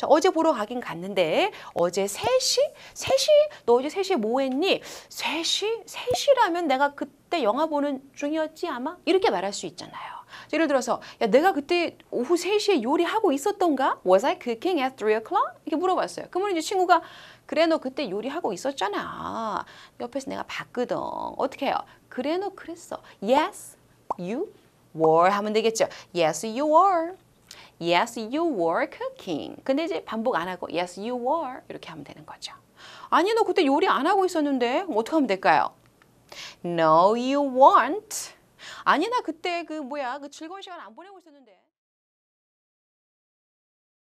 자, 어제 보러 가긴 갔는데 어제 세시세시너 어제 세시뭐 에 했니? 세시세시라면 내가 그때 영화 보는 중이었지 아마? 이렇게 말할 수 있잖아요. 예를 들어서 야, 내가 그때 오후 세시에 요리하고 있었던가? Was I cooking at 3 o'clock? 이렇게 물어봤어요. 그러면 이제 친구가 그래 너 그때 요리하고 있었잖아. 옆에서 내가 봤거든. 어떻게 해요? 그래 너 그랬어. Yes, you were 하면 되겠죠. Yes, you were. Yes, you were cooking. 근데 이제 반복 안 하고 Yes, you were 이렇게 하면 되는 거죠. 아니, 너 그때 요리 안 하고 있었는데 어떻게 하면 될까요? No, you weren't. 아니, 나 그때 그 뭐야 그 즐거운 시간 안 보내고 있었는데